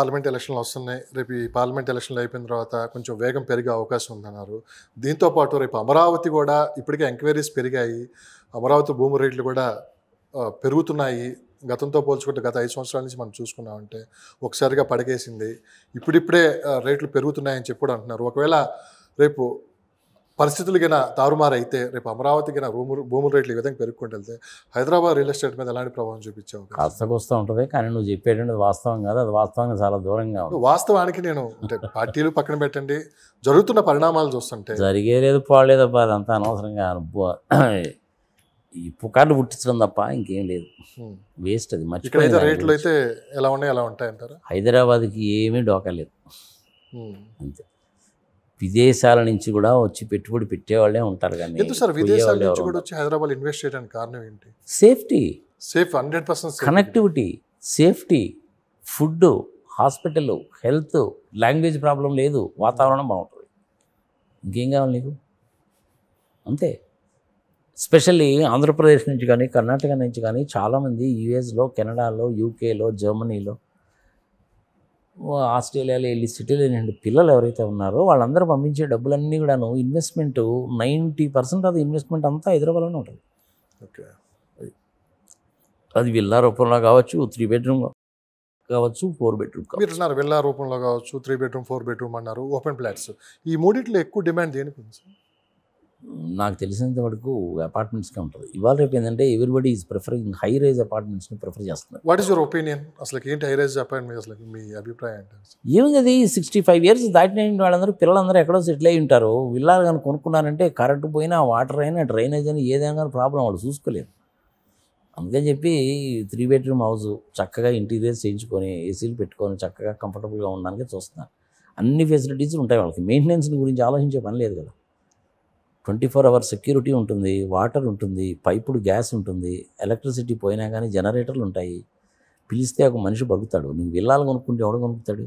Parliament ఎలక్షన్లు వస్తున్నాయి రేపు ఈ పార్లమెంట్ ఎలక్షన్లు అయిపోయిన తర్వాత కొంచెం వేగం పెరిగే అవకాశం ఉందన్నారు దీంతోపాటు రేపు అమరావతి కూడా ఇప్పటికే ఎంక్వైరీస్ పెరిగాయి అమరావతి భూమి రేట్లు కూడా పెరుగుతున్నాయి గతంతో పోల్చుకుంటే గత ఐదు సంవత్సరాల నుంచి మనం చూసుకున్నామంటే ఒకసారిగా పడగేసింది ఇప్పుడిప్పుడే రేట్లు పెరుగుతున్నాయని చెప్పి కూడా అంటున్నారు ఒకవేళ రేపు పరిస్థితులు గిన తారుమారైతే రేపు అమరావతి గిన భూములు భూముల రేట్లు ఈ విధంగా పెరుగుకుంటూ వెళ్తే హైదరాబాద్ రియల్ ఎస్టేట్ మీద ఎలాంటి ప్రభావం చూపించావు వస్తూ ఉంటుంది కానీ నువ్వు చెప్పేటువంటి వాస్తవం కాదు అది వాస్తవంగా చాలా దూరంగా ఉంది వాస్తవానికి నేను అంటే పార్టీలు పక్కన పెట్టండి జరుగుతున్న పరిణామాలు చూస్తుంటే జరిగే లేదు పాడలేదు అబ్బా అదంతా అనవసరంగా ఈ పుకార్లు పుట్టించడం తప్ప ఇంకేం లేదు వేస్ట్ అది మంచి రేట్లు అయితే ఎలా ఉన్నాయి ఎలా ఉంటాయి అంటారు హైదరాబాద్కి ఏమీ డోకా లేదు అంతే విదేశాల నుంచి కూడా వచ్చి పెట్టుబడి పెట్టేవాళ్ళే ఉంటారు కానీ కూడా వచ్చి హైదరాబాద్ ఇన్వెస్ట్ చేయడానికి కారణం ఏంటి safety safe hundred percent connectivity safety food hospital health language problem లేదు వాతావరణం బాగుంటుంది ఇంకేం కావాలి నీకు అంతే స్పెషల్లీ ఆంధ్రప్రదేశ్ నుంచి కానీ కర్ణాటక నుంచి కానీ చాలామంది యుఎస్లో కెనడాలో యూకేలో జర్మనీలో ఆస్ట్రేలియాలో వెళ్ళి సిటీలో వెళ్ళండి పిల్లలు ఎవరైతే ఉన్నారో వాళ్ళందరూ పంపించే డబ్బులన్నీ కూడాను ఇన్వెస్ట్మెంట్ నైంటీ పర్సెంట్ అది ఇన్వెస్ట్మెంట్ అంతా హైదరాబాద్లోనే ఉంటుంది ఓకే అది విల్లా రూపంలో కావచ్చు త్రీ బెడ్రూమ్ కావచ్చు ఫోర్ బెడ్రూమ్ మీరు విల్లా రూపంలో కావచ్చు త్రీ బెడ్రూమ్ ఫోర్ బెడ్రూమ్ అన్నారు ఓపెన్ ఫ్లాట్స్ ఈ మూడిట్లో ఎక్కువ డిమాండ్ దేనికి ఉంది నాకు తెలిసినంత వరకు అపార్ట్మెంట్స్కే ఉంటుంది ఇవాళ రేపు ఏంటంటే everybody is preferring high rise అపార్ట్మెంట్స్ని ప్రిఫర్ చేస్తున్నారు వాట్ ఇస్ యువర్ ఒపీనియన్ అసలు ఏంటి హై రైజ్ అపార్ట్మెంట్ అసలు మీ అభిప్రాయం ఏముంది అది సిక్స్టీ ఫైవ్ ఇయర్స్ దాటిన వాళ్ళందరూ పిల్లలందరూ ఎక్కడో సెటిల్ అయి ఉంటారు విల్లాలు కానీ కొనుక్కున్నారంటే కరెంటు పోయినా వాటర్ అయినా డ్రైనేజ్ అయినా ఏదైనా కానీ ప్రాబ్లం వాళ్ళు చూసుకోలేరు అందుకని చెప్పి త్రీ బెడ్రూమ్ హౌస్ చక్కగా ఇంటీరియర్ చేయించుకొని ఏసీలు పెట్టుకొని చక్కగా కంఫర్టబుల్గా ఉండడానికి చూస్తున్నారు అన్ని ఫెసిలిటీస్ ఉంటాయి వాళ్ళకి మెయింటెనెన్స్ గురించి ఆలోచించే పని లేదు కదా ట్వంటీ ఫోర్ అవర్స్ సెక్యూరిటీ ఉంటుంది వాటర్ ఉంటుంది పైపుడు గ్యాస్ ఉంటుంది ఎలక్ట్రిసిటీ పోయినా కానీ జనరేటర్లు ఉంటాయి పిలిస్తే ఒక మనిషి బతుకుతాడు నువ్వు విల్లాలు కొనుక్కుంటే ఎవడు కొనుక్కుతాడు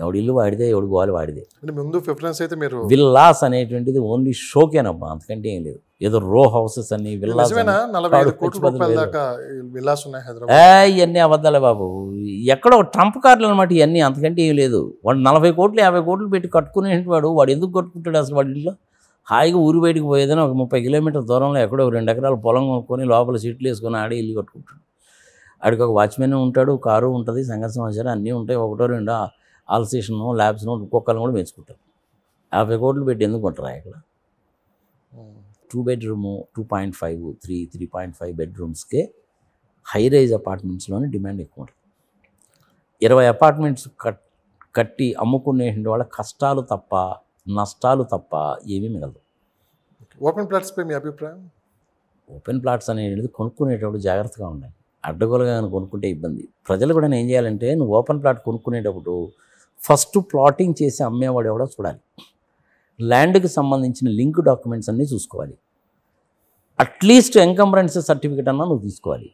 ఎవడు ఇల్లు వాడిదే ఎవడు గోవాలి వాడిదే అంటే ముందు ప్రిఫరెన్స్ అయితే మీరు విల్లాస్ అనేటువంటిది ఓన్లీ షోకేనమ్మా అంతకంటే ఏం లేదు ఏదో రో హౌసెస్ అని విల్లాస్ ఇవన్నీ అబద్ధాలే బాబు ఎక్కడో ట్రంప్ కార్డులు అనమాట ఇవన్నీ అంతకంటే ఏం లేదు వాడు నలభై కోట్లు యాభై కోట్లు పెట్టి కట్టుకునేవాడు వాడు ఎందుకు కట్టుకుంటాడు అసలు వాడి ఇంట్లో హాయిగా ఊరు బయటకు పోయేదని ఒక ముప్పై కిలోమీటర్ దూరంలో ఎక్కడో రెండు ఎకరాలు పొలం కొనుక్కొని లోపల సీట్లు వేసుకొని ఆడి ఇల్లు కట్టుకుంటాడు ఆడికి ఒక వాచ్మెన్ ఉంటాడు కారు ఉంటుంది సంఘ సమాచారం అన్నీ ఉంటాయి ఒకటో రెండు ఆల్ స్టేషను ల్యాబ్స్ను కుక్కలను కూడా పెంచుకుంటారు యాభై కోట్లు పెట్టి ఎందుకు ఉంటారా ఇక్కడ two bedroom two point five three three point five బెడ్రూమ్స్కే హై రైజ్ అపార్ట్మెంట్స్లోనే డిమాండ్ ఎక్కువ ఉంటుంది ఇరవై అపార్ట్మెంట్స్ కట్ కట్టి అమ్ముకునే వాళ్ళ కష్టాలు తప్ప నష్టాలు తప్ప ఏమీ మిగలదు ఓపెన్ ప్లాట్స్పై మీ అభిప్రాయం ఓపెన్ ప్లాట్స్ అనేది కొనుక్కునేటప్పుడు జాగ్రత్తగా ఉండాలి అడ్డగోలుగా కొనుక్కుంటే ఇబ్బంది ప్రజలు కూడా ఏం చేయాలంటే నువ్వు ఓపెన్ ప్లాట్ కొనుక్కునేటప్పుడు ఫస్ట్ ప్లాటింగ్ చేసి అమ్మేవాడు ఎవడో చూడాలి ల్యాండ్కి సంబంధించిన లింక్ డాక్యుమెంట్స్ అన్నీ చూసుకోవాలి అట్లీస్ట్ ఎంకంబరెన్స్ సర్టిఫికేట్ అన్నా నువ్వు తీసుకోవాలి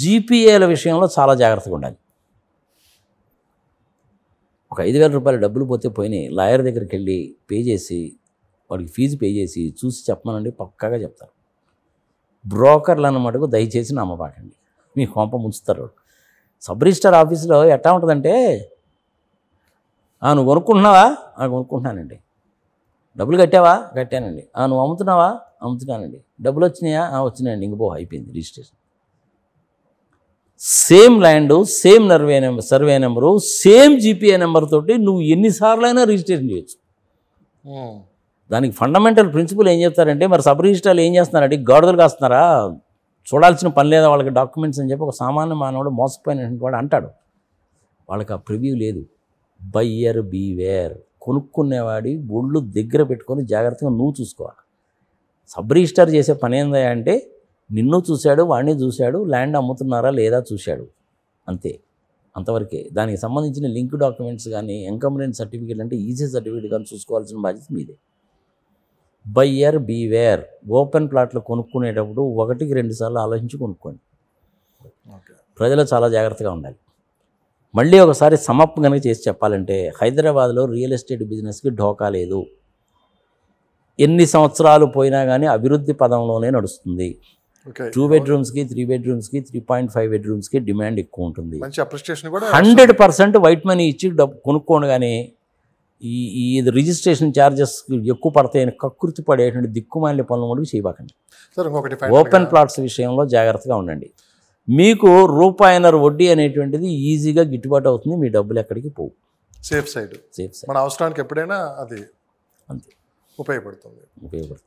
జీపీఏల విషయంలో చాలా జాగ్రత్తగా ఉండాలి ఒక ఐదు వేల రూపాయలు డబ్బులు పోతే పోయినాయి లాయర్ దగ్గరికి వెళ్ళి పే చేసి వాడికి ఫీజు పే చేసి చూసి చెప్పమనండి పక్కాగా చెప్తారు బ్రోకర్లు అన్నమాటకు దయచేసి నమ్మబాకండి మీ కొంప ముంచుతారు సబ్ రిజిస్టర్ ఆఫీసులో ఎట్లా ఉంటుందంటే నువ్వు కొనుక్కుంటున్నావా కొనుక్కుంటున్నానండి డబ్బులు కట్టావా కట్టానండి నువ్వు అమ్ముతున్నావా అమ్ముతున్నానండి డబ్బులు వచ్చినాయా వచ్చినాయండి ఇంకపో అయిపోయింది రిజిస్ట్రేషన్ సేమ్ ల్యాండ్ సేమ్ నర్వే number survey number same GPA number తోటి నువ్వు ఎన్నిసార్లైనా రిజిస్ట్రేషన్ చేయొచ్చు hmm. దానికి ఫండమెంటల్ ప్రిన్సిపల్ ఏం చెప్తారంటే మరి సబ్ రిజిస్టర్లు ఏం చేస్తున్నారంటే గొడవలు కాస్తున్నారా చూడాల్సిన పని లేదా వాళ్ళకి డాక్యుమెంట్స్ అని చెప్పి ఒక సామాన్య మానవుడు మోసపోయినటువంటి వాడు అంటాడు వాళ్ళకి ఆ ప్రివ్యూ లేదు బయ్యర్ బీవేర్ కొనుక్కునేవాడి ఒళ్ళు దగ్గర పెట్టుకొని జాగ్రత్తగా నువ్వు చూసుకోవాలి సబ్ రిజిస్టర్ చేసే పని ఏందా అంటే నిన్ను చూశాడు వాడిని చూశాడు ల్యాండ్ అమ్ముతున్నారా లేదా చూశాడు అంతే అంతవరకే దానికి సంబంధించిన లింక్ డాక్యుమెంట్స్ కానీ ఎంకమరెంట్ సర్టిఫికేట్ అంటే ఈజీ సర్టిఫికేట్ కానీ చూసుకోవాల్సిన బాధ్యత మీదే బయ్యర్ బీవేర్ ఓపెన్ ప్లాట్లు కొనుక్కునేటప్పుడు ఒకటికి రెండు సార్లు ఆలోచించి కొనుక్కోండి ప్రజలు చాలా జాగ్రత్తగా ఉండాలి మళ్ళీ ఒకసారి సమప్ కనుక చేసి చెప్పాలంటే హైదరాబాద్లో రియల్ ఎస్టేట్ బిజినెస్కి ఢోకా లేదు ఎన్ని సంవత్సరాలు పోయినా కానీ అభివృద్ధి పదంలోనే నడుస్తుంది టూ బెడ్రూమ్స్ కి త్రీ బెడ్రూమ్స్ కి త్రీ పాయింట్ ఫైవ్ బెడ్రూమ్స్ కి డిమాండ్ ఎక్కువ ఉంటుంది హండ్రెడ్ పర్సెంట్ వైట్ మనీ ఇచ్చి డబ్బు కానీ ఈ ఈ రిజిస్ట్రేషన్ ఛార్జెస్ ఎక్కువ పడతాయని కకృతి పడేటువంటి దిక్కుమాలి పనులు కూడా చేయబాకండి ఓపెన్ ప్లాట్స్ విషయంలో జాగ్రత్తగా ఉండండి మీకు రూపాయినర వడ్డీ అనేటువంటిది ఈజీగా గిట్టుబాటు అవుతుంది మీ డబ్బులు ఎక్కడికి పోవు సేఫ్ సైడ్ సేఫ్ సైడ్ మన అవసరానికి ఎప్పుడైనా అది అంతే ఉపయోగపడుతుంది ఉపయోగపడుతుంది